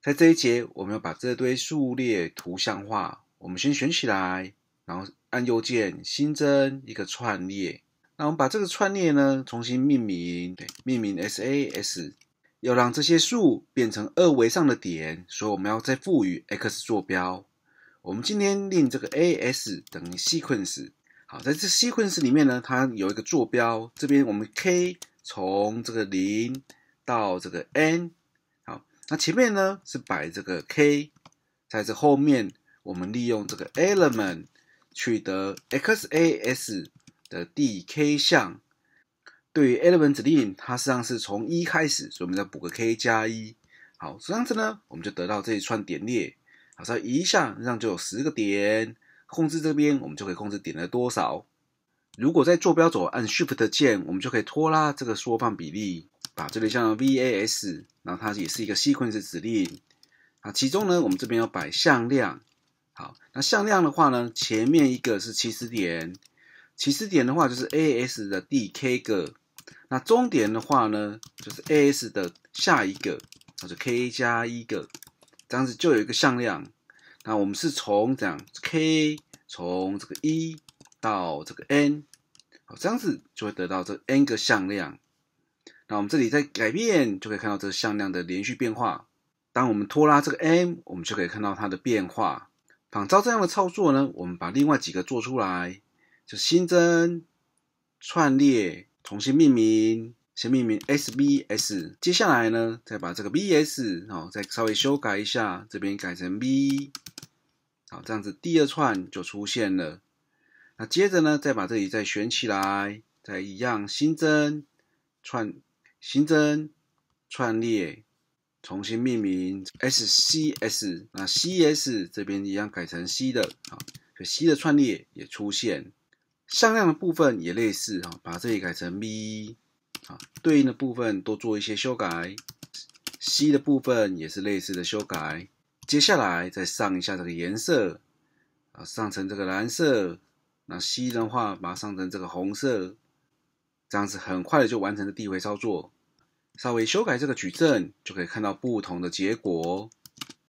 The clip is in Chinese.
在这一节，我们要把这堆数列图像化。我们先选起来，然后按右键新增一个串列。那我们把这个串列呢重新命名，对，命名 SAS。要让这些数变成二维上的点，所以我们要再赋予 x 坐标。我们今天令这个 AS 等于 sequence。好，在这 sequence 里面呢，它有一个坐标，这边我们 k 从这个0到这个 n。那前面呢是摆这个 k，在这后面我们利用这个 element 取得 xas 的 dk 项。对于 element 指令，它实际上是从一开始，所以我们再补个 k 加一。好，这样子呢，我们就得到这一串点列。好，它一下，上就有十个点。控制这边，我们就可以控制点的多少。如果在坐标轴按 shift 键，我们就可以拖拉这个缩放比例。把这里像 v a s，然后它也是一个 sequence 指令啊。其中呢，我们这边要摆向量。好，那向量的话呢，前面一个是起始点，起始点的话就是 a s 的第 k 个。那终点的话呢，就是 a s 的下一个，那就 k 加一个。这样子就有一个向量。那我们是从这样 k 从这个一到这个 n，好，这样子就会得到这 n 个向量。那我们这里在改变，就可以看到这向量的连续变化。当我们拖拉这个 M，我们就可以看到它的变化。仿照这样的操作呢，我们把另外几个做出来，就新增串列，重新命名，先命名 SBS。接下来呢，再把这个 BS，哦，再稍微修改一下，这边改成 B，好，这样子第二串就出现了。那接着呢，再把这里再选起来，再一样新增串。新增、串列，重新命名 S C S，那 C S 这边一样改成 C 的，啊，所以 C 的串列也出现，向量的部分也类似，哈，把这里改成 V，啊，对应的部分多做一些修改，C 的部分也是类似的修改。接下来再上一下这个颜色，啊，上成这个蓝色，那 C 的话，把上成这个红色。这样子很快的就完成了递回操作，稍微修改这个矩阵，就可以看到不同的结果。